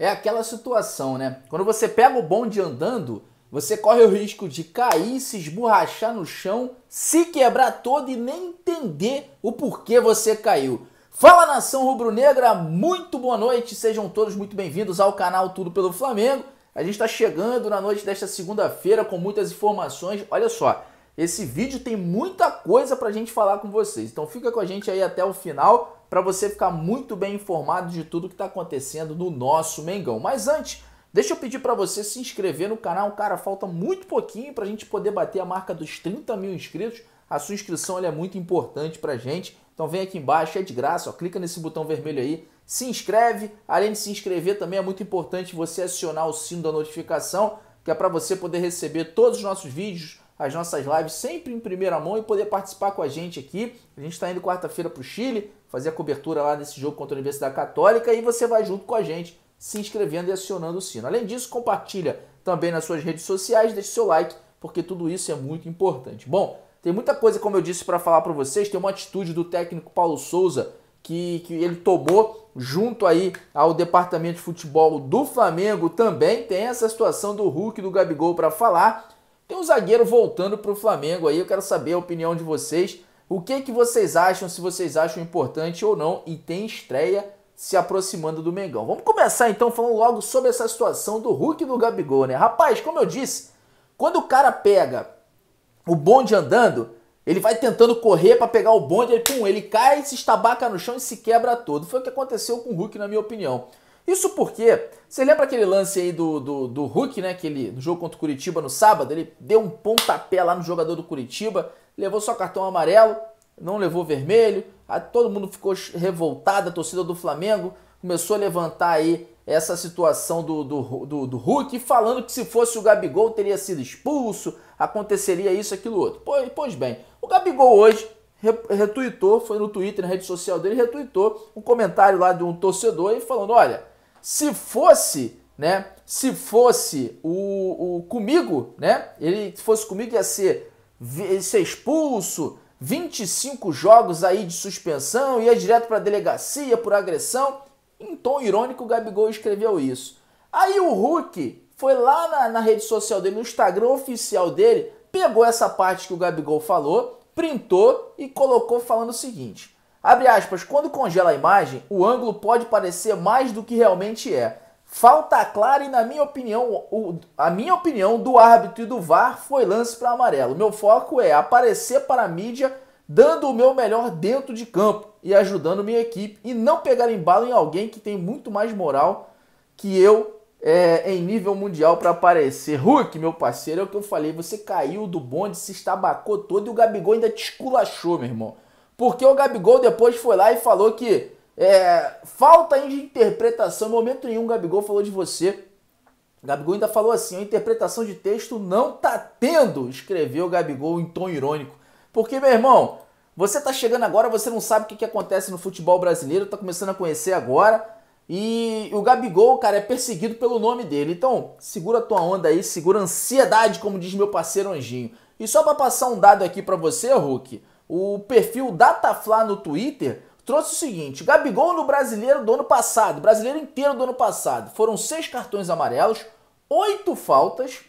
É aquela situação, né? Quando você pega o bonde andando, você corre o risco de cair, se esborrachar no chão, se quebrar todo e nem entender o porquê você caiu. Fala nação rubro-negra, muito boa noite, sejam todos muito bem-vindos ao canal Tudo pelo Flamengo. A gente está chegando na noite desta segunda-feira com muitas informações. Olha só, esse vídeo tem muita coisa para a gente falar com vocês. Então fica com a gente aí até o final para você ficar muito bem informado de tudo que está acontecendo no nosso Mengão. Mas antes, deixa eu pedir para você se inscrever no canal. Cara, falta muito pouquinho para a gente poder bater a marca dos 30 mil inscritos. A sua inscrição é muito importante para a gente. Então vem aqui embaixo, é de graça. Ó, clica nesse botão vermelho aí, se inscreve. Além de se inscrever, também é muito importante você acionar o sino da notificação, que é para você poder receber todos os nossos vídeos as nossas lives sempre em primeira mão e poder participar com a gente aqui. A gente está indo quarta-feira para o Chile, fazer a cobertura lá desse jogo contra a Universidade Católica e você vai junto com a gente se inscrevendo e acionando o sino. Além disso, compartilha também nas suas redes sociais, deixe seu like, porque tudo isso é muito importante. Bom, tem muita coisa, como eu disse, para falar para vocês. Tem uma atitude do técnico Paulo Souza que, que ele tomou junto aí ao departamento de futebol do Flamengo também. Tem essa situação do Hulk e do Gabigol para falar. Tem um zagueiro voltando para o Flamengo aí, eu quero saber a opinião de vocês. O que, que vocês acham, se vocês acham importante ou não, e tem estreia se aproximando do Mengão. Vamos começar então falando logo sobre essa situação do Hulk e do Gabigol, né? Rapaz, como eu disse, quando o cara pega o bonde andando, ele vai tentando correr para pegar o bonde, ele, pum, ele cai, se estabaca no chão e se quebra todo. Foi o que aconteceu com o Hulk, na minha opinião. Isso porque, você lembra aquele lance aí do, do, do Hulk, né? Que ele, no jogo contra o Curitiba no sábado, ele deu um pontapé lá no jogador do Curitiba, levou só cartão amarelo, não levou vermelho, todo mundo ficou revoltado, a torcida do Flamengo começou a levantar aí essa situação do, do, do, do Hulk, falando que se fosse o Gabigol teria sido expulso, aconteceria isso, aquilo, outro. Pois, pois bem, o Gabigol hoje retuitou, foi no Twitter, na rede social dele, retuitou um comentário lá de um torcedor e falando, olha se fosse, né? Se fosse o, o comigo, né? Ele se fosse comigo ia ser, ia ser expulso, 25 jogos aí de suspensão, ia direto para delegacia por agressão. Em tom irônico, o Gabigol escreveu isso. Aí o Hulk foi lá na, na rede social dele, no Instagram oficial dele, pegou essa parte que o Gabigol falou, printou e colocou falando o seguinte: Abre aspas, quando congela a imagem, o ângulo pode parecer mais do que realmente é. Falta clara e, na minha opinião, o, a minha opinião do árbitro e do VAR foi lance para amarelo. Meu foco é aparecer para a mídia dando o meu melhor dentro de campo e ajudando minha equipe e não pegar embalo em alguém que tem muito mais moral que eu é, em nível mundial para aparecer. Hulk, meu parceiro, é o que eu falei, você caiu do bonde, se estabacou todo e o Gabigol ainda te esculachou, meu irmão. Porque o Gabigol depois foi lá e falou que é, falta de interpretação. Em momento nenhum, o Gabigol falou de você. O Gabigol ainda falou assim: a interpretação de texto não tá tendo, escreveu o Gabigol em tom irônico. Porque, meu irmão, você tá chegando agora, você não sabe o que, que acontece no futebol brasileiro, tá começando a conhecer agora. E o Gabigol, cara, é perseguido pelo nome dele. Então, segura tua onda aí, segura a ansiedade, como diz meu parceiro Anjinho. E só para passar um dado aqui para você, Hulk o perfil Datafla no Twitter trouxe o seguinte: Gabigol no brasileiro do ano passado, brasileiro inteiro do ano passado, foram seis cartões amarelos, oito faltas,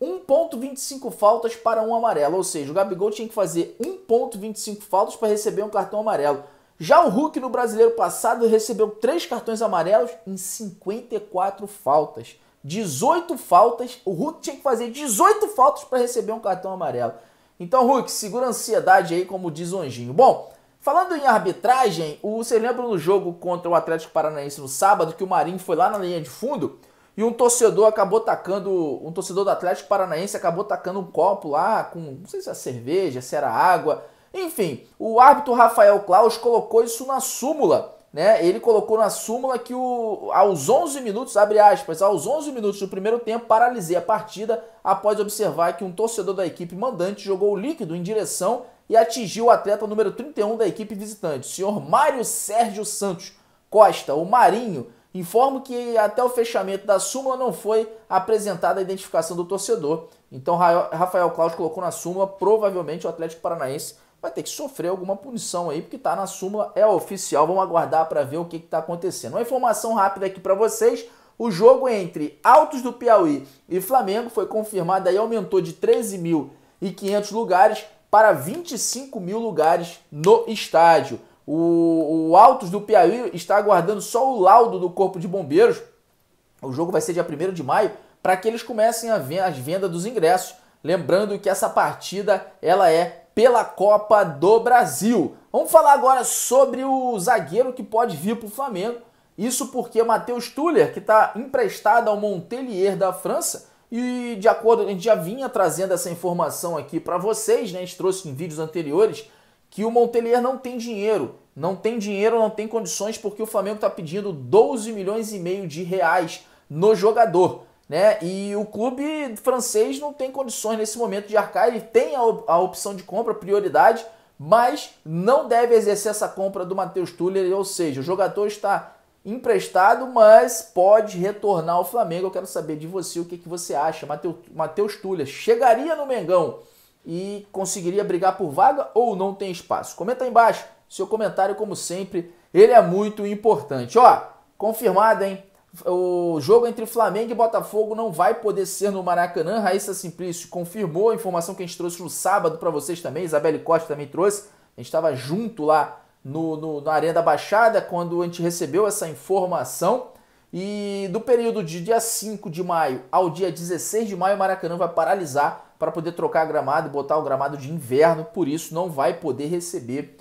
1,25 faltas para um amarelo. Ou seja, o Gabigol tinha que fazer 1,25 faltas para receber um cartão amarelo. Já o Hulk no brasileiro passado recebeu três cartões amarelos em 54 faltas. 18 faltas, o Hulk tinha que fazer 18 faltas para receber um cartão amarelo. Então, Hulk, segura a ansiedade aí, como diz o Anjinho. Bom, falando em arbitragem, o, lembra do jogo contra o Atlético Paranaense no sábado, que o Marinho foi lá na linha de fundo e um torcedor acabou tacando, um torcedor do Atlético Paranaense acabou tacando um copo lá com, não sei se era é cerveja, se era água, enfim, o árbitro Rafael Claus colocou isso na súmula né, ele colocou na súmula que o, aos 11 minutos, abre aspas, aos 11 minutos do primeiro tempo, paralisei a partida após observar que um torcedor da equipe mandante jogou o líquido em direção e atingiu o atleta número 31 da equipe visitante, o senhor Mário Sérgio Santos Costa, o Marinho. Informo que até o fechamento da súmula não foi apresentada a identificação do torcedor. Então Rafael Claus colocou na súmula, provavelmente o Atlético Paranaense vai ter que sofrer alguma punição aí, porque está na súmula, é oficial. Vamos aguardar para ver o que está acontecendo. Uma informação rápida aqui para vocês. O jogo entre Altos do Piauí e Flamengo foi confirmado aí, aumentou de 13.500 lugares para 25 mil lugares no estádio. O, o Altos do Piauí está aguardando só o laudo do Corpo de Bombeiros. O jogo vai ser dia 1 de maio para que eles comecem a venda, as vendas dos ingressos. Lembrando que essa partida ela é pela Copa do Brasil. Vamos falar agora sobre o zagueiro que pode vir para o Flamengo. Isso porque Matheus Tuller, que está emprestado ao Montpellier da França, e de acordo, a gente já vinha trazendo essa informação aqui para vocês, né? A gente trouxe em vídeos anteriores que o Montpellier não tem dinheiro, não tem dinheiro, não tem condições porque o Flamengo está pedindo 12 milhões e meio de reais no jogador né? E o clube francês não tem condições nesse momento de arcar, ele tem a, a opção de compra, prioridade, mas não deve exercer essa compra do Matheus Tuller, ou seja, o jogador está emprestado, mas pode retornar ao Flamengo. Eu quero saber de você o que, que você acha. Matheus Tuller chegaria no Mengão e conseguiria brigar por vaga ou não tem espaço? Comenta aí embaixo. Seu comentário, como sempre, ele é muito importante. Ó, confirmado, hein? O jogo entre Flamengo e Botafogo não vai poder ser no Maracanã. Raíssa Simplício confirmou a informação que a gente trouxe no sábado para vocês também. Isabelle Costa também trouxe. A gente estava junto lá no, no, na Arena da Baixada quando a gente recebeu essa informação. E do período de dia 5 de maio ao dia 16 de maio, o Maracanã vai paralisar para poder trocar gramado e botar o gramado de inverno. Por isso, não vai poder receber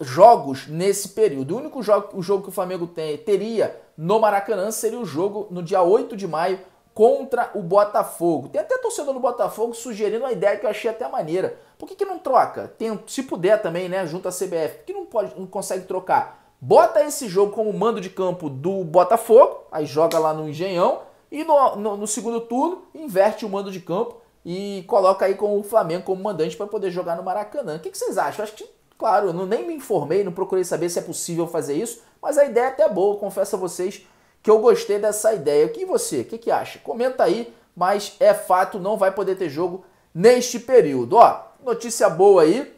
jogos nesse período. O único jogo, o jogo que o Flamengo tem, teria no Maracanã seria o jogo no dia 8 de maio contra o Botafogo. Tem até torcedor do Botafogo sugerindo uma ideia que eu achei até maneira. Por que, que não troca? Tem, se puder também, né, junto à CBF, por que não, pode, não consegue trocar? Bota esse jogo como mando de campo do Botafogo, aí joga lá no Engenhão, e no, no, no segundo turno inverte o mando de campo e coloca aí com o Flamengo como mandante para poder jogar no Maracanã. O que, que vocês acham? Acho que Claro, não, nem me informei, não procurei saber se é possível fazer isso, mas a ideia é até boa, confesso a vocês que eu gostei dessa ideia. E você, o que, que acha? Comenta aí, mas é fato, não vai poder ter jogo neste período. Ó, notícia boa aí,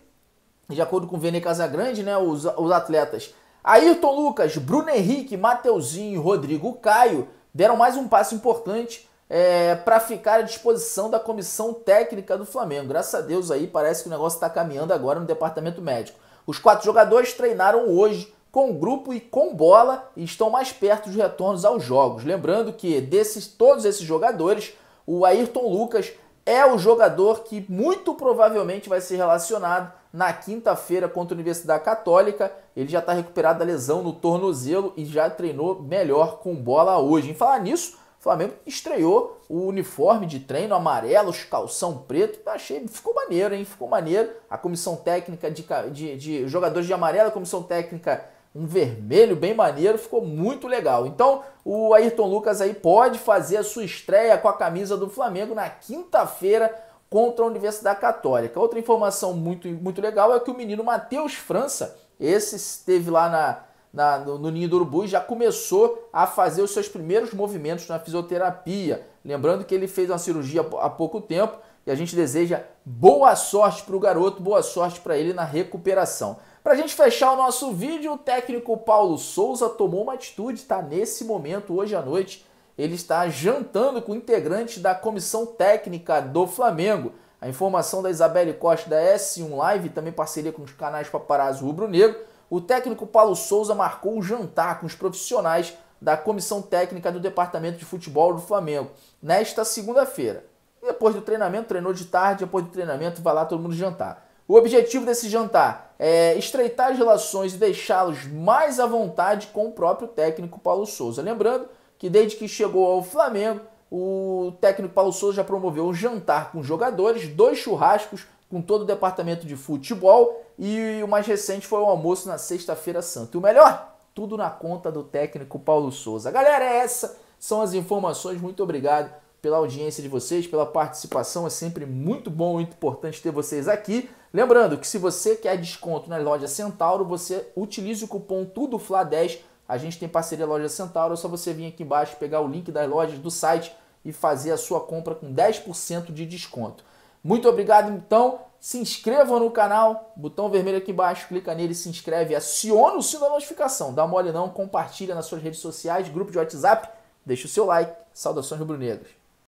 de acordo com o Vene Casagrande, né, os, os atletas Ayrton Lucas, Bruno Henrique, Mateuzinho e Rodrigo Caio deram mais um passo importante é, para ficar à disposição da comissão técnica do Flamengo. Graças a Deus aí parece que o negócio está caminhando agora no departamento médico. Os quatro jogadores treinaram hoje com grupo e com bola e estão mais perto dos retornos aos jogos. Lembrando que desses todos esses jogadores, o Ayrton Lucas é o jogador que muito provavelmente vai ser relacionado na quinta-feira contra a Universidade Católica. Ele já está recuperado da lesão no tornozelo e já treinou melhor com bola hoje. Em falar nisso, o Flamengo estreou o uniforme de treino amarelo, os calção preto. Achei, ficou maneiro, hein? Ficou maneiro. A comissão técnica de, de, de jogadores de amarelo, a comissão técnica um vermelho bem maneiro, ficou muito legal. Então, o Ayrton Lucas aí pode fazer a sua estreia com a camisa do Flamengo na quinta-feira contra a Universidade Católica. Outra informação muito, muito legal é que o menino Matheus França, esse esteve lá na na, no, no, ninho do urubu e já começou a fazer os seus primeiros movimentos na fisioterapia. Lembrando que ele fez uma cirurgia há pouco tempo e a gente deseja boa sorte para o garoto, boa sorte para ele na recuperação. Para a gente fechar o nosso vídeo, o técnico Paulo Souza tomou uma atitude, está nesse momento, hoje à noite, ele está jantando com integrantes da comissão técnica do Flamengo. A informação da Isabelle Costa da S1 Live, também parceria com os canais Paparazzo Rubro Negro, o técnico Paulo Souza marcou um jantar com os profissionais da comissão técnica do Departamento de Futebol do Flamengo nesta segunda-feira. Depois do treinamento, treinou de tarde, depois do treinamento vai lá todo mundo jantar. O objetivo desse jantar é estreitar as relações e deixá-los mais à vontade com o próprio técnico Paulo Souza. Lembrando que desde que chegou ao Flamengo, o técnico Paulo Souza já promoveu um jantar com jogadores, dois churrascos, com todo o departamento de futebol e o mais recente foi o almoço na sexta-feira santa. E o melhor, tudo na conta do técnico Paulo Souza. Galera, é essa são as informações. Muito obrigado pela audiência de vocês, pela participação. É sempre muito bom, muito importante ter vocês aqui. Lembrando que se você quer desconto na loja Centauro, você utilize o cupom TUDOFLA10. A gente tem parceria loja Centauro, é só você vir aqui embaixo, pegar o link das lojas do site e fazer a sua compra com 10% de desconto. Muito obrigado, então. Se inscreva no canal, botão vermelho aqui embaixo, clica nele, se inscreve, aciona o sino da notificação. Dá mole não, compartilha nas suas redes sociais, grupo de WhatsApp, deixa o seu like. Saudações rubro-negros.